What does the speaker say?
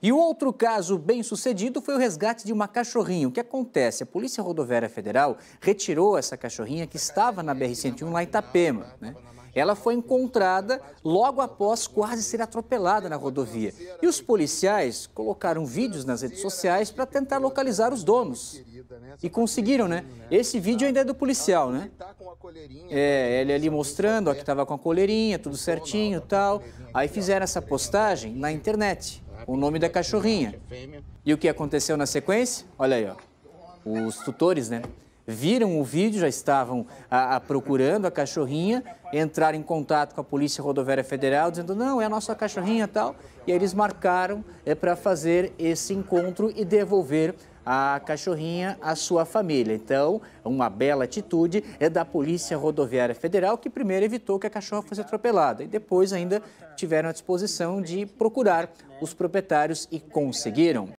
E o outro caso bem sucedido foi o resgate de uma cachorrinha. O que acontece? A Polícia Rodoviária Federal retirou essa cachorrinha que estava na BR-101 lá em Itapema. Né? Ela foi encontrada logo após quase ser atropelada na rodovia. E os policiais colocaram vídeos nas redes sociais para tentar localizar os donos. E conseguiram, né? Esse vídeo ainda é do policial, né? É, ele ali mostrando ó, que estava com a coleirinha, tudo certinho tal. Aí fizeram essa postagem na internet o nome da cachorrinha. E o que aconteceu na sequência? Olha aí, ó. Os tutores, né? viram o vídeo, já estavam a, a procurando a cachorrinha, entraram em contato com a Polícia Rodoviária Federal, dizendo, não, é a nossa cachorrinha tal. E aí eles marcaram é, para fazer esse encontro e devolver a cachorrinha à sua família. Então, uma bela atitude é da Polícia Rodoviária Federal, que primeiro evitou que a cachorra fosse atropelada e depois ainda tiveram a disposição de procurar os proprietários e conseguiram.